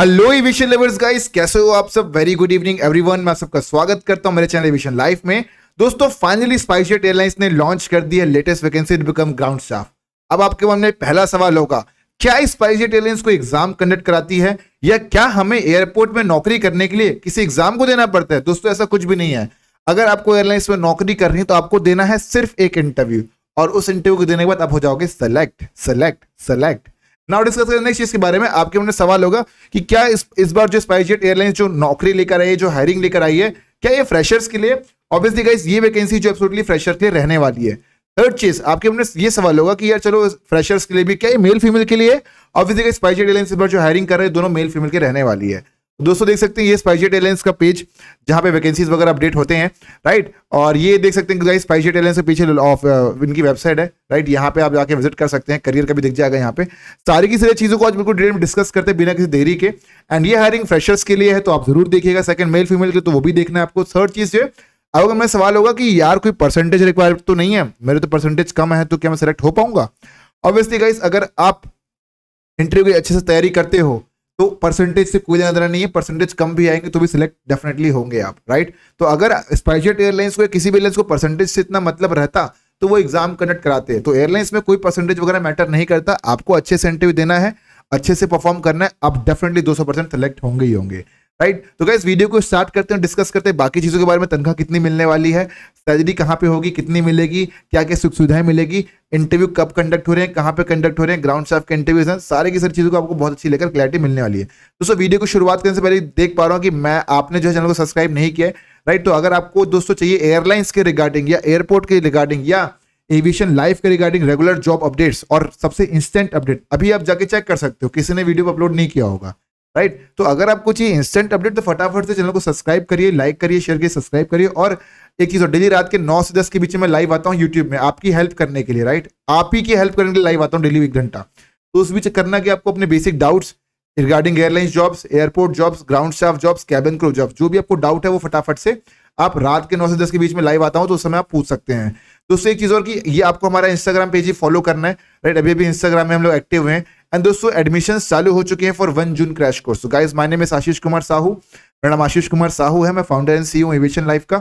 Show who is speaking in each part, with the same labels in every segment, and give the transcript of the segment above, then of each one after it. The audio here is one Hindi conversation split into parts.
Speaker 1: हेलो विशन लवर्स गाइस कैसे हो आप सब वेरी गुड इवनिंग एवरीवन मैं सबका स्वागत करता हूं मेरे चैनल विशन लाइफ में दोस्तों फाइनली स्पाइसजेट एयरलाइंस ने लॉन्च कर दी है latest vacancy to become ground staff अब आपके मन में पहला सवाल होगा क्या स्पाइसजेट एयरलाइंस को एग्जाम कंडक्ट कराती है या क्या हमें एयरपोर्ट में नौकरी करने के लिए किसी एग्जाम को देना पड़ता है दोस्तों ऐसा कुछ भी नहीं है अगर आपको एयरलाइंस में नौकरी करनी है तो आपको देना है सिर्फ एक इंटरव्यू और उस इंटरव्यू को देने के बाद आप हो जाओगे select select select now discuss करें नेक्स्ट चीज के बारे में आपके मन सवाल होगा कि क्या इस इस बार जो स्पाइसजेट एयरलाइंस जो नौकरी लेकर आई है जो हायरिंग लेकर आई है क्या ये फ्रेशर्स के लिए ऑब्वियसली गाइस ये वैकेंसी जो एब्सोल्युटली फ्रेशर के लिए रहने वाली है थर्ड चीज आपके मन ये सवाल होगा कि यार चलो फ्रेशर्स के लिए भी क्या ये मेल फीमेल के लिए ऑब्वियसली गाइस स्पाइसजेट एयरलाइंस इस बार जो हायरिंग कर रहे हैं दोनों मेल फीमेल के रहने वाली है दोस्तों देख सकते हैं ये स्पाइजेट एयरलाइंस का पेज जहाँ पे वैकेंसीज वगैरह अपडेट होते हैं राइट और ये देख सकते हैं गाइस एयरलाइंस के पीछे ऑफ uh, इनकी वेबसाइट है राइट यहाँ पे आप जाके विजिट कर सकते हैं करियर का भी दिख जाएगा यहाँ पे सारी की सारी चीज़ों को आज बिल्कुल डिटेल में डिस्कस करते हैं बिना किसी देरी के एंड ये हायरिंग फ्रेशर्स के लिए है तो आप जरूर देखिएगा सेकंड मेल फीमेल के तो वो भी देखना है आपको थर्ड चीज़ जो है अब अगर मैं सवाल होगा कि यार कोई परसेंटेज रिक्वायर तो नहीं है मेरे तो परसेंटेज कम है तो क्या मैं सेलेक्ट हो पाऊंगा ऑब्वियसली गाइस अगर आप इंटरव्यू की अच्छे से तैयारी करते हो तो परसेंटेज से कोई लेना नहीं है परसेंटेज कम भी आएंगे तो भी सिलेक्ट डेफिनेटली होंगे आप राइट तो अगर स्पाइसजेट एयरलाइंस को किसी भी एयरलाइंस को परसेंटेज से इतना मतलब रहता तो वो एग्जाम कंडक्ट कराते हैं तो एयरलाइंस में कोई परसेंटेज वगैरह मैटर नहीं करता आपको अच्छे सेंटिव देना है अच्छे से परफॉर्म करना है आप डेफिनेटली 200 परसेंट सेलेक्ट होंगे ही होंगे राइट तो क्या वीडियो को स्टार्ट करते हैं डिस्कस करते हैं बाकी चीज़ों के बारे में तनख्वाह कितनी मिलने वाली है सैलरी कहाँ पे होगी कितनी मिलेगी क्या क्या सुख सुविधाएं मिलेगी इंटरव्यू कब कंडक्ट हो रहे हैं कहाँ पे कंडक्ट हो रहे हैं ग्राउंड स्टाफ के इंटरव्यूज हैं सारी की सारी चीज़ों को आपको बहुत अच्छी लेकर क्लैरिटी मिलने वाली है दोस्तों वीडियो को शुरुआत करने से पहले देख पा रहा हूँ कि मैं आपने जो है चैनल को सब्सक्राइब नहीं किया राइट तो अगर आपको दोस्तों चाहिए एयरलाइंस के रिगार्डिंग या एयरपोर्ट के रिगार्डिंग या एविएशन लाइफ के रिगार्डिंग रेगुलर जॉब अपडेट्स और सबसे इंस्टेंट अपडेट अभी आप जाके चेक कर सकते हो किसी ने वीडियो अपलोड नहीं किया होगा राइट तो अगर आपको चाहिए इंस्टेंट अपडेट तो फटाफट से चैनल को सब्सक्राइब करिए लाइक करिए शेयर करिए सब्सक्राइब करिए और एक चीज़ और डेली रात के नौ से दस के बीच में लाइव आता हूँ यूट्यूब में आपकी हेल्प करने के लिए राइट आप ही की हेल्प करने के लिए लाइव आता हूँ डेली एक घंटा तो उस बीच करना कि आपको अपने basic doubts regarding airlines jobs airport jobs ground staff jobs cabin crew jobs जो भी आपको डाउट है वो फटाफट से आप रात के नौ से दस के बीच में लाइव आता हूँ तो उस समय आप पूछ सकते हैं दोस्तों एक चीज़ और कि ये आपको हमारा इंस्टाग्राम पेज ही फॉलो करना है राइट अभी अभी इंस्टाग्राम में हम लोग एक्टिव हैं एंड दोस्तों एडमिशन चालू हो चुके हैं for one June crash course guys my name is Ashish Kumar Sahu मेरा नाम आशीष कुमार साहू है मैं फाउंडर एंड सी हूँ एविएशन लाइफ का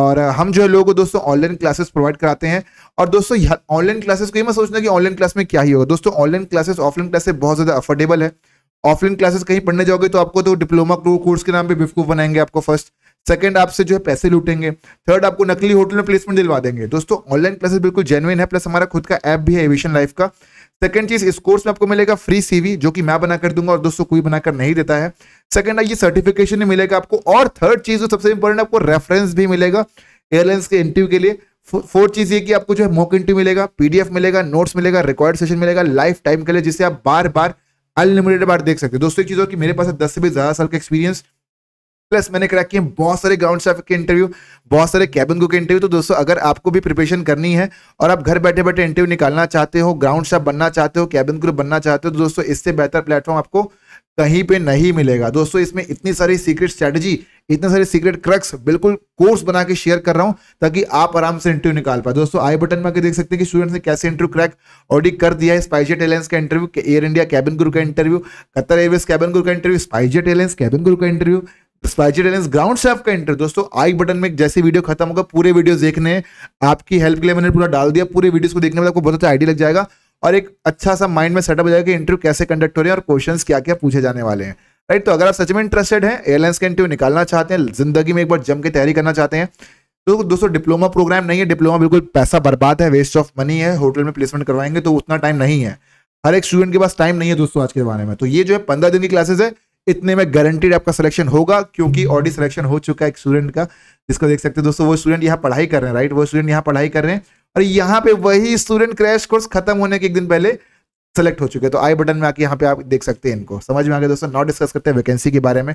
Speaker 1: और uh, हम जो है लोगों को दोस्तों ऑनलाइन क्लासेस प्रोवाइड कराते हैं और दोस्तों ऑनलाइन क्लासेस को ये मैं सोचना कि ऑनलाइन क्लास में क्या ही होगा दोस्तों ऑनलाइन क्लासेस ऑफलाइन क्लासेस बहुत ज़्यादा अफोर्डेबल है ऑफलाइन क्लासेस कहीं पढ़ने जाओगे तो आपको तो डिप्लोमा कोर्स के नाम पे बेवकूफ़ बनाएंगे आपको फर्स्ट सेकंड आपसे जो है पैसे लूटेंगे थर्ड आपको नकली होटल में प्लेसमेंट दिलवा देंगे दोस्तों ऑनलाइन क्लासेस बिल्कुल जेनुइन है प्लस हमारा खुद का ऐप भी है एविशन लाइफ का सेकंड चीज इस कोर्स में आपको मिलेगा फ्री सीवी जो कि मैं बनाकर दूंगा और दोस्तों कोई बनाकर नहीं देता है सेकंड ये सर्टिफिकेशन भी मिलेगा आपको और थर्ड चीज जो सबसे इंपॉर्टेंट आपको रेफरेंस भी मिलेगा एयरलाइंस के इंटरव्यू के लिए फोर्थ चीज ये कि आपको जो है मॉक इंटरव्यू मिलेगा पीडीएफ मिलेगा नोट्स मिलेगा रिकॉर्ड सेशन मिलेगा लाइफ टाइम के लिए जिससे आप बार बार अनलिमिटेड बार देख सकते हैं दोस्तों एक चीज और कि मेरे पास दस से भी ज्यादा साल का एक्सपीरियंस प्लस मैंने करा किए बहुत सारे ग्राउंड स्टाफ के इंटरव्यू बहुत सारे कैबिन को के इंटरव्यू तो दोस्तों अगर आपको भी प्रिपरेशन करनी है और आप घर बैठे बैठे इंटरव्यू निकालना चाहते हो ग्राउंड स्टाफ बनना चाहते हो कैबिन ग्रुप बनना चाहते हो तो दोस्तों इससे बेहतर प्लेटफॉर्म आपको कहीं पे नहीं मिलेगा दोस्तों इसमें इतनी सारी सीक्रेट स्ट्रेटजी इतने सारे सीक्रेट क्रक्स बिल्कुल कोर्स बना के शेयर कर रहा हूं ताकि आप आराम से इंटरव्यू निकाल पाए दोस्तों आई बटन में आके देख सकते हैं कि स्टूडेंट्स ने कैसे इंटरव्यू क्रैक ऑडी कर दिया है स्पाइजेट एलियंस का interview Air India cabin crew का interview Qatar Airways cabin crew का interview SpiceJet airlines cabin crew का इंटरव्यू स्पाइसी टेलेंस ग्राउंड से आपका इंटर दोस्तों आई बटन में जैसे वीडियो खत्म होगा पूरे वीडियो देखने आपकी हेल्प के लिए मैंने पूरा डाल दिया पूरे वीडियोस को देखने में आपको बहुत अच्छा आइडिया लग जाएगा और एक अच्छा सा माइंड में सेटअप हो जाएगा कि इंटरव्यू कैसे कंडक्ट हो रहे हैं और क्वेश्चन क्या क्या पूछे जाने वाले हैं राइट तो अगर आप सच में इंटरेस्टेड हैं एयरलाइंस का इंटरव्यू निकालना चाहते हैं जिंदगी में एक बार जम के तैयारी करना चाहते हैं तो दोस्तों डिप्लोमा प्रोग्राम नहीं है डिप्लोमा बिल्कुल पैसा बर्बाद है वेस्ट ऑफ मनी है होटल में प्लेसमेंट करवाएंगे तो उतना टाइम नहीं है हर एक स्टूडेंट के पास टाइम नहीं है दोस्तों आज के जमाने में तो ये जो है पंद्रह दिन की क्लासेस है इतने में गारंटीड आपका सिलेक्शन होगा क्योंकि ऑडी हम्म। सिलेक्शन हो चुका है एक स्टूडेंट का जिसको देख सकते हैं दोस्तों वो स्टूडेंट यहाँ पढ़ाई कर रहे हैं राइट वो स्टूडेंट यहाँ पढ़ाई कर रहे हैं और यहाँ पे वही स्टूडेंट क्रैश कोर्स खत्म होने के एक दिन पहले सेलेक्ट हो चुके हैं तो आई बटन में आके यहाँ पे आप देख सकते हैं इनको समझ में आ गया दोस्तों नॉट डिस्कस करते हैं वैकेंसी के बारे में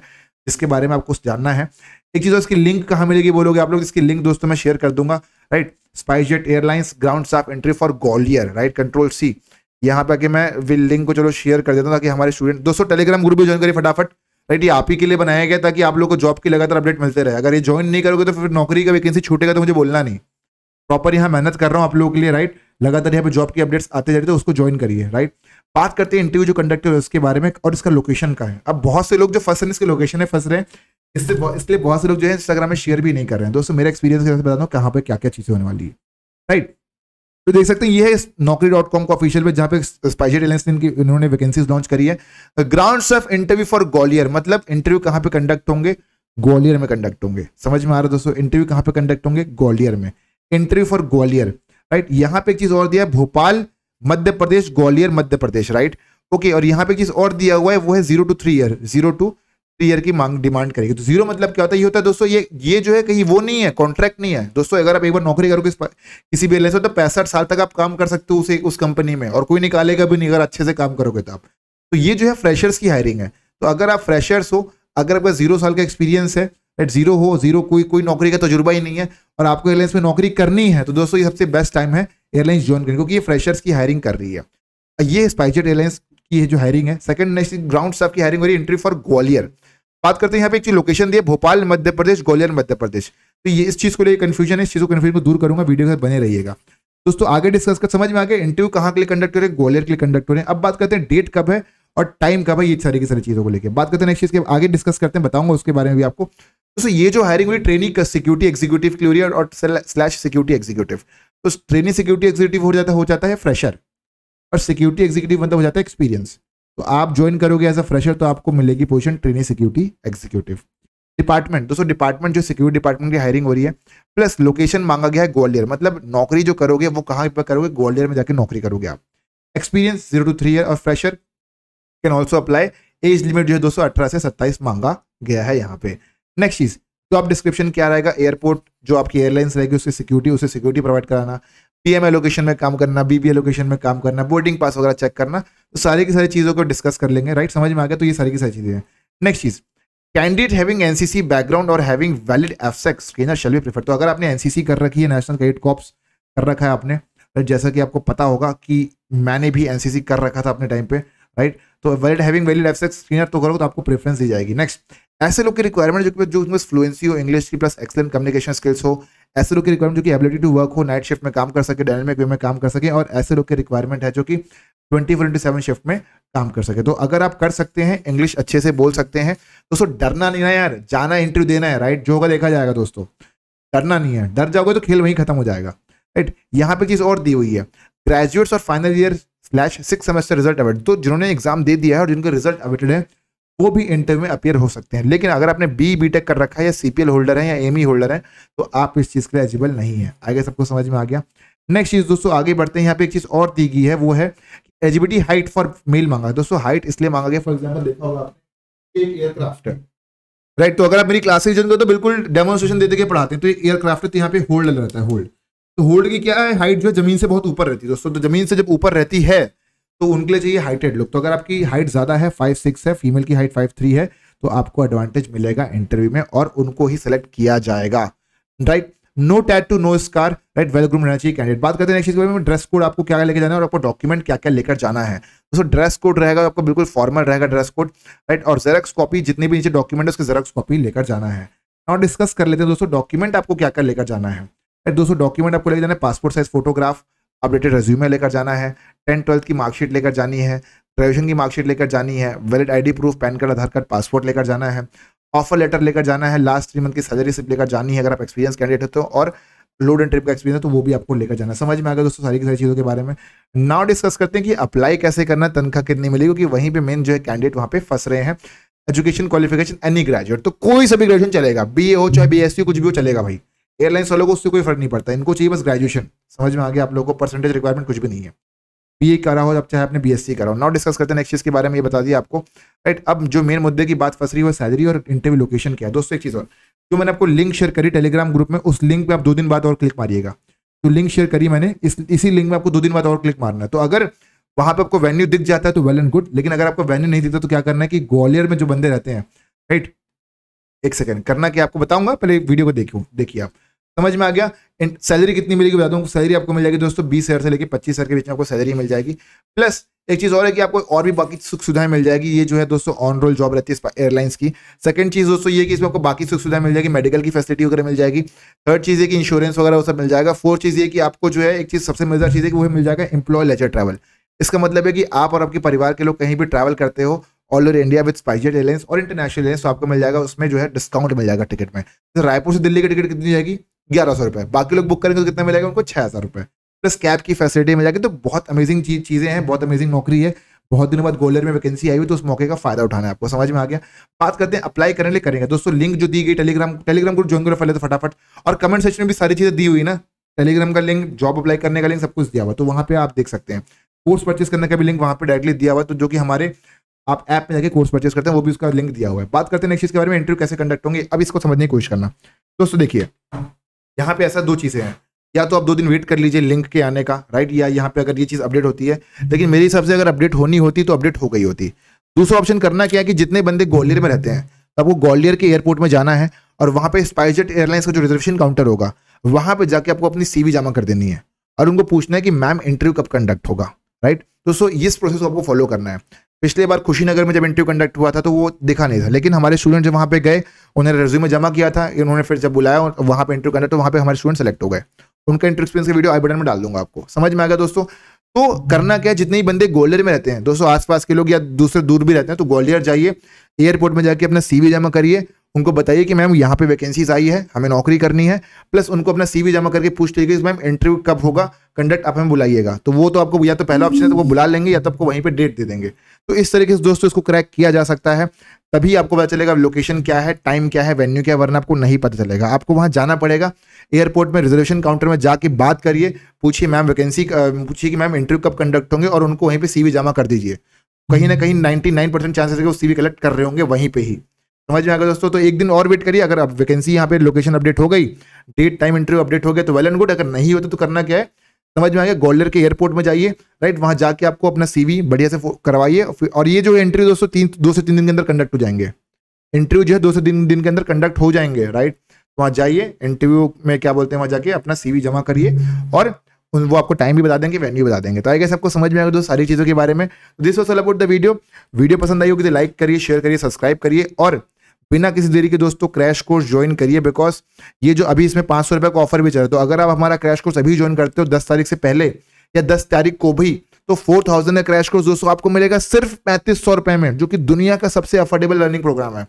Speaker 1: जिसके बारे में आपको जानना है एक चीज़ इसकी लिंक कहाँ मिलेगी बोलोगे आप लोग इसकी लिंक दोस्तों मैं शेयर कर दूंगा right SpiceJet airlines ground staff entry for Gwalior right control सी यहाँ पे आके मैं विल लिंक को चलो शेयर कर देता हूँ ताकि हमारे स्टूडेंट दोस्तों टेलीग्राम ग्रुप भी ज्वाइन करिए फटाफट राइट ये आप ही के लिए बनाया गया ताकि आप लोग को जॉब की लगातार अपडेट मिलते रहे अगर ये ज्वाइन नहीं करोगे तो फिर नौकरी का वैकेंसी छूटेगा तो मुझे बोलना नहीं प्रॉपर यहाँ मेहनत कर रहा हूँ आप लोगों के लिए राइट लगातार यहाँ पे जॉब की अपडेट्स आते जाते तो उसको ज्वाइन करिए राइट बात करते हैं इंटरव्यू जो कंडक्ट हो उसके बारे में और इसका लोकेशन का है अब बहुत से लोग जो फंस रहे हैं इसके लोकेशन है फंस रहे हैं इससे इसलिए बहुत से लोग जो है इंस्टाग्राम में शेयर भी नहीं कर रहे हैं दोस्तों मेरे एक्सपीरियंस के बता दूँ कहाँ पर क्या क्या चीज़ें होने वाली है राइट तो देख सकते हैं ये है नौकरी डॉट कॉम का ऑफिशियल पे जहां पे स्पाइसी एयरलाइंस ने इनकी इन्होंने वैकेंसीज लॉन्च करी है ground of interview for Gwalior मतलब इंटरव्यू कहां पे कंडक्ट होंगे ग्वालियर में कंडक्ट होंगे समझ में आ रहा है दोस्तों इंटरव्यू कहां पे कंडक्ट होंगे ग्वालियर में इंटरव्यू फॉर ग्वालियर राइट यहां पर एक चीज और दिया है भोपाल मध्य प्रदेश ग्वालियर मध्य प्रदेश राइट ओके और यहां पर चीज और दिया हुआ है वो है zero two three year zero two year की मांग डिमांड करेगी तो जीरो मतलब क्या होता है ये होता है दोस्तों ये ये जो है कहीं वो नहीं है कॉन्ट्रैक्ट नहीं है दोस्तों अगर आप एक बार नौकरी करोगे किसी भी तो पैंसठ साल तक आप काम कर सकते हो उसे उस कंपनी में और कोई निकालेगा भी नहीं अगर अच्छे से काम करोगे तो आप तो ये जो है फ्रेशर्स की हायरिंग है तो अगर आप फ्रेशर्स हो अगर आपका जीरो साल का एक्सपीरियंस है एट जीरो हो जीरो कोई कोई नौकरी का तजुर्बा ही नहीं है और आपको एयरलाइंस में नौकरी करनी है तो दोस्तों ये सबसे बेस्ट टाइम है एयरलाइंस ज्वाइन करने क्योंकि ये फ्रेशर्स की हायरिंग कर रही है ये स्पाइजेट एयरलाइंस की जो हायरिंग है सेकंड नेक्स्ट ग्राउंड स्टाफ की हायरिंग हो रही है एंट्री फॉर ग्वालियर बात करते हैं यहाँ पे एक चीज लोकेशन दी है भोपाल मध्य प्रदेश ग्वालियर मध्य प्रदेश तो ये इस चीज को लेकर कन्फ्यूजन है इस चीज को कन्फ्यूजन को दूर करूंगा वीडियो के साथ बने रहिएगा दोस्तों आगे डिस्कस कर समझ में आगे इंटरव्यू कहाँ के लिए कंडक्ट हो रहे हैं ग्वालियर के लिए कंडक्ट हो अब बात करते हैं डेट कब है और टाइम कब है ये सारी की सारी चीजों को लेकर बात करते हैं नेक्स्ट चीज के आगे डिस्कस करते हैं बताऊंगा उसके बारे में भी आपको दोस्तों ये जो हायरिंग हुई ट्रेनिंग सिक्योरिटी एग्जीक्यूटिव के और स्लैश सिक्योरिटी एग्जीक्यूटिव तो ट्रेनिंग सिक्योरिटी एग्जीक्यूटिव हो जाता हो जाता है फ्रेशर और सिक्योरिटी एग्जीक्यूटिव मतलब हो जाता है एक्सपीरियंस तो आप ज्वाइन करोगे एज अ फ्रेशर तो आपको मिलेगी position training security executive department दोस्तों डिपार्टमेंट जो सिक्योरिटी डिपार्टमेंट की हायरिंग हो रही है प्लस लोकेशन मांगा गया है ग्वालियर मतलब नौकरी जो करोगे वो कहाँ पर करोगे ग्वालियर में जाकर नौकरी करोगे आप experience zero two three year और fresher can also apply age limit जो है दोस्तों अठारह से सत्ताईस मांगा गया है यहाँ पे नेक्स्ट चीज़ तो आप डिस्क्रिप्शन क्या रहेगा एयरपोर्ट जो आपकी एयरलाइंस रहेगी उसकी सिक्योरिटी उसे सिक्योरिटी प्रोवाइड कराना पीएम एलोकेशन में काम करना बीबी एलोकेशन में काम करना बोर्डिंग पास वगैरह चेक करना तो सारी की सारी चीज़ों को डिस्कस कर लेंगे राइट समझ में आ गया तो ये सारी की सारी चीज़ें हैं नेक्स्ट चीज़ कैंडिडेट हैविंग एनसीसी बैकग्राउंड और हैविंग वैलिड एफसेक्स ट्रेनर शेल बी प्रीफर तो अगर आपने एनसीसी कर रखी है नेशनल कैडेट कॉप्स कर रखा है आपने तो जैसा कि आपको पता होगा कि मैंने भी एनसीसी कर रखा था अपने टाइम पे राइट तो वैलिड हैविंग वैलिड एफसेक्स ट्रेनर तो करोगे तो आपको प्रेफरेंस दी जाएगी नेक्स्ट ऐसे लोग की रिक्वायरमेंट जो कि जो उसमें फ्लुएंसी हो इंग्लिश की प्लस एक्सलेंट कम्युनिकेशन स्किल्स हो ऐसे लोग की रिक्वायरमेंट जो कि एबिलिटी टू वर्क हो नाइट शिफ्ट में काम कर सके डायनेमिक वे में काम कर सके और ऐसे लोग की रिक्वायरमेंट है जो कि twenty four into seven shift में काम कर सके तो अगर आप कर सकते हैं इंग्लिश अच्छे से बोल सकते हैं दोस्तों डरना नहीं है यार जाना इंटरव्यू देना है राइट जो होगा देखा जाएगा दोस्तों डरना नहीं है डर जाओगे तो खेल वहीं खत्म हो जाएगा राइट यहाँ पे चीज़ और दी हुई है ग्रेजुएट्स और final year slash six semester result await तो जिन्होंने एग्जाम दे दिया है और जिनका रिजल्ट अवेटेड है वो भी इंटरव्यू में अपियर हो सकते हैं लेकिन अगर आपने बी बी टेक कर रखा है या सी होल्डर है या एम होल्डर है तो आप इस चीज़ के लिए एलिजिबल नहीं है आगे सबको समझ में आ गया नेक्स्ट चीज़ दोस्तों आगे बढ़ते हैं यहाँ पे एक चीज़ और दी गई है वो है एलिजिबिलिटी हाइट फॉर मेल मांगा दोस्तों हाइट इसलिए मांगा गया फॉर एग्जाम्पल देखा होगा एयरक्राफ्ट राइट तो अगर आप मेरी क्लासेज ज्वाइन तो बिल्कुल डेमोन्स्ट्रेशन दे दे पढ़ाते हैं तो एयरक्राफ्ट तो यहाँ पे होल्ड रहता है होल्ड तो होल्ड की क्या है हाइट जो है जमीन से बहुत ऊपर रहती है दोस्तों तो जमीन से जब ऊपर रहती है तो उनके लिए चाहिए हाइटेड लुक तो अगर आपकी हाइट ज़्यादा है फाइव सिक्स है फीमेल की हाइट फाइव थ्री है तो आपको एडवांटेज मिलेगा इंटरव्यू में और उनको ही सेलेक्ट किया जाएगा right no tattoo no scar right well groom रहना चाहिए कैंडिडेट बात करते हैं नेक्स्ट बारे में ड्रेस कोड आपको क्या लेके जाना है और आपको डॉक्यूमेंट क्या क्या लेकर जाना है दोस्तों ड्रेस कोड रहेगा आपका बिल्कुल फॉर्मल रहेगा ड्रेस कोड राइट और जेरक्स कॉपी जितने भी नीचे डॉक्यूमेंट है उसके जेरक्स कॉपी लेकर जाना है और डिस्कस कर लेते हैं दोस्तों डॉक्यूमेंट आपको क्या क्या लेकर जाना है राइट दोस्तों डॉक्यूमेंट आपको लेकर जाना है passport size photograph updated resume लेकर जाना है टेंथ ट्वेल्थ की मार्कशीट लेकर जानी है ग्रेजुएशन की मार्कशीट लेकर जानी है valid ID proof PAN card Aadhaar card passport लेकर जाना है ऑफर लेटर लेकर जाना है लास्ट थ्री मंथ की सैलरी सिर्फ लेकर जानी है अगर आप एक्सपीरियंस कैंडिडेट हो तो और लोड एंड ट्रिप का एक्सपीरियंस तो वो भी आपको लेकर जाना समझ में आ गया दोस्तों सारी की सारी चीज़ों के बारे में नाउ डिस्कस करते हैं कि अप्लाई कैसे करना तनख्वाह कितनी मिलेगी क्योंकि वहीं पर मेन जो है कैंडिडेट वहाँ पे फंस रहे हैं एजुकेशन क्वालिफिकेशन एनी ग्रेजुएट तो कोई सभी ग्रेजुएशन चलेगा बी हो चाहे बी कुछ भी हो चलेगा भाई एयरलाइंस वालों को उससे कोई फर्क नहीं पड़ता इनको चाहिए बस ग्रेजुएशन समझ में आ गया आप लोगों को परसेंटेज रिक्वायरमेंट कुछ भी नहीं है बी ए करा हो आप चाहे आपने बी एस सी करा हो नॉट डिस्कस करते नेक्स्ट चीज़ के बारे में ये बता दिया आपको राइट अब जो मेन मुद्दे की बात फंस रही है वो सैलरी और इंटरव्यू लोकेशन क्या है दोस्तों एक चीज़ और जो मैंने आपको लिंक शेयर करी टेलीग्राम ग्रुप में उस लिंक पर आप दो दिन बाद और क्लिक मारिएगा जो लिंक शेयर करी मैंने इस इसी लिंक में आपको दो दिन बाद और क्लिक मारना है तो अगर वहाँ पे आपको वेन्यू दिख जाता है तो वेल एंड गुड लेकिन अगर आपको वेन्यू नहीं दिखता तो क्या करना है कि ग्वालियर में जो बंदे रहते हैं राइट एक सेकेंड करना क्या आपको बताऊंगा पहले वीडियो को देखो देखिए आप समझ में आ गया सैलरी कितनी मिलेगी बता दूँ सैलरी आपको मिल जाएगी दोस्तों बीस हज़ार से लेकर पच्चीस हज़ार के बीच में आपको सैलरी मिल जाएगी प्लस एक चीज़ और है कि आपको और भी बाकी सुख सुविधाएं मिल जाएगी ये जो है दोस्तों ऑन रोल जॉब रहती है एयरलाइंस की सेकंड चीज़ दोस्तों ये कि इसमें आपको बाकी सुख सुविधाएं मिल जाएगी मेडिकल की फैसिलिटी वगैरह मिल जाएगी थर्ड चीज़ है कि इंश्योरेंस वगैरह वो सब मिल जाएगा फोर्थ चीज़ ये कि आपको जो है एक चीज़ सबसे मजेदार चीज़ है कि वो मिल जाएगा इंप्लॉय लेजर ट्रैवल इसका मतलब है कि आप और आपके परिवार के लोग कहीं भी ट्रैवल करते हो all over India with SpiceJet airlines और इंटरनेशनल एयरलाइंस तो आपको मिल जाएगा उसमें जो है डिस्काउंट मिल जाएगा टिकट में तो रायपुर से दिल्ली की टिकट कितनी जाएगी ग्यारह सौ रुपये बाकी लोग बुक करेंगे तो कितना मिलेगा उनको छः हज़ार रुपये प्लस कैब की फैसिलिटी मिल जाएगी तो बहुत अमेजिंग चीज चीज़ें हैं बहुत अमेजिंग नौकरी है बहुत दिनों बाद गोलर में वैकेंसी आई हुई तो उस मौके का फायदा उठाना है आपको समझ में आ गया बात करते हैं अप्लाई करने लिए करेंगे दोस्तों लिंक जो दी गई टेलीग्राम टेलीग्राम ग्रुप ज्वाइन करो पहले तो फटाफट और कमेंट सेक्शन में भी सारी चीज़ें दी हुई ना टेलीग्राम का लिंक जॉब अप्लाई करने का लिंक सब कुछ दिया हुआ तो वहाँ पर आप देख सकते हैं कोर्स परचेस करने का भी लिंक वहाँ पर डायरेक्टली दिया हुआ तो जो कि हमारे आप ऐप में जाकर कोर्स परचेस करते हैं वो भी उसका लिंक दिया हुआ है बात करते हैं नेक्स्ट चीज़ के बारे में इंटरव्यू कैसे कंडक्ट होंगे अब इसको समझने की कोशिश करना दोस्तों देखिए यहाँ पे ऐसा दो चीज़ें हैं या तो आप दो दिन वेट कर लीजिए लिंक के आने का राइट या यहाँ पे अगर ये चीज़ अपडेट होती है लेकिन मेरे हिसाब से अगर अपडेट होनी होती तो अपडेट हो गई होती दूसरा ऑप्शन करना क्या है कि जितने बंदे ग्वालियर में रहते हैं तो आपको ग्वालियर के एयरपोर्ट में जाना है और वहाँ पे स्पाइसजेट एयरलाइंस का जो रिजर्वेशन काउंटर होगा वहाँ पर जाके आपको अपनी सी जमा कर देनी है और उनको पूछना है कि मैम इंटरव्यू कब कंडक्ट होगा राइट तो सो इस प्रोसेस को आपको फॉलो करना है पिछले बार कुशीनगर में जब इंटरव्यू कंडक्ट हुआ था तो वो दिखा नहीं था लेकिन हमारे स्टूडेंट जब वहाँ पे गए उन्होंने रेज्यूमे जमा किया था उन्होंने फिर जब बुलाया और वहाँ पे इंटरव्यू कंडक्ट तो वहाँ पे हमारे स्टूडेंट सेलेक्ट हो गए उनका इंटर एक्सपीरियंस का वीडियो आई बटन में डाल दूंगा आपको समझ में आएगा दोस्तों तो करना क्या है जितने ही बंदे ग्वालियर में रहते हैं दोस्तों आसपास के लोग या दूसरे दूर भी रहते हैं तो ग्वालियर जाइए एयरपोर्ट में जाके अपना सीवी जमा करिए उनको बताइए कि मैम यहाँ पे वैकेंसीज आई है हमें नौकरी करनी है प्लस उनको अपना सीवी जमा करके पूछ लीजिए मैम इंटरव्यू कब होगा कंडक्ट आप हमें बुलाइएगा तो वो तो आपको या तो पहला ऑप्शन है तो वो बुला लेंगे या तो आपको वहीं पर डेट दे देंगे तो इस तरीके से दोस्तों इसको क्रैक किया जा सकता है तभी आपको पता चलेगा लोकेशन क्या है टाइम क्या है वेन्यू क्या है वरना आपको नहीं पता चलेगा आपको वहाँ जाना पड़ेगा एयरपोर्ट में रिजर्वेशन काउंटर में जाके बात करिए पूछिए मैम वैकेंसी पूछिए कि मैम इंटरव्यू कब कंडक्ट होंगे और उनको वहीं पर सी जमा कर दीजिए कहीं ना कहीं नाइन्टी नाइन परसेंट चांसेस है कि वो सीवी कलेक्ट कर रहे होंगे वहीं पर ही समझ में आ गया दोस्तों तो एक दिन और वेट करिए अगर आप वैकेंसी यहाँ पे लोकेशन अपडेट हो गई डेट टाइम इंटरव्यू अपडेट हो गया तो वेल एंड गुड अगर नहीं होता तो करना क्या है समझ में आ गया ग्वालियर के एयरपोर्ट में जाइए राइट वहाँ जाके आपको अपना सीवी बढ़िया से करवाइए और ये जो इंटरव्यू दोस्तों तीन दो से तीन दिन के अंदर कंडक्ट हो जाएंगे इंटरव्यू जो है दो से तीन दिन के अंदर कंडक्ट हो जाएंगे राइट वहाँ जाइए इंटरव्यू में क्या बोलते हैं वहाँ जाके अपना सीवी जमा करिए और वो आपको टाइम भी बता देंगे वैन्यू बता देंगे तो आई गैस आपको समझ में आएगा दोस्तों सारी चीज़ों के बारे में this was all about the video video पसंद आई होगी तो लाइक करिए शेयर करिए सब्सक्राइब करिए और बिना किसी देरी के दोस्तों क्रैश कोर्स ज्वाइन करिए बिकॉज ये जो अभी इसमें पाँच सौ रुपए का ऑफर भी चल रहा है तो अगर आप हमारा क्रैश कोर्स अभी ज्वाइन करते हो दस तारीख से पहले या दस तारीख को भी तो फोर थाउजेंड का क्रैश कोर्स दोस्तों आपको मिलेगा सिर्फ पैंतीस सौ रुपए में जो कि दुनिया का सबसे अफोर्डेबल लर्निंग प्रोग्राम है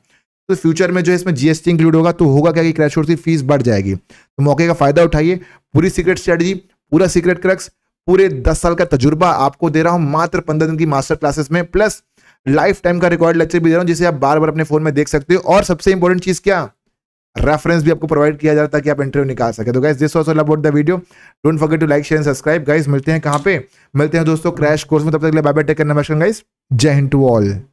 Speaker 1: तो फ्यूचर में जो इसमें जीएसटी इंक्लूड होगा तो होगा क्या कि क्रैश कोर्स की फीस बढ़ जाएगी तो मौके का फायदा उठाइए पूरी सीक्रेट स्ट्रेटजी पूरा सीक्रेट क्रक्स पूरे दस साल का तजुर्बा आपको दे रहा हूं मात्र पंद्रह दिन की मास्टर क्लासेस में प्लस लाइफ टाइम का रिकॉर्ड लेक्चर भी दे रहा हूँ जिसे आप बार बार अपने फोन में देख सकते हो और सबसे इंपॉर्टेंट चीज क्या रेफरेंस भी आपको प्रोवाइड किया जाता है कि आप इंटरव्यू निकाल सके तो guys this was all about the video don't forget to like share and subscribe guys मिलते हैं कहाँ पे मिलते हैं दोस्तों क्रैश कोर्स में तब तक के लिए बाय बाय टेक केयर नमस्कार गाइस जय हिंद टू ऑल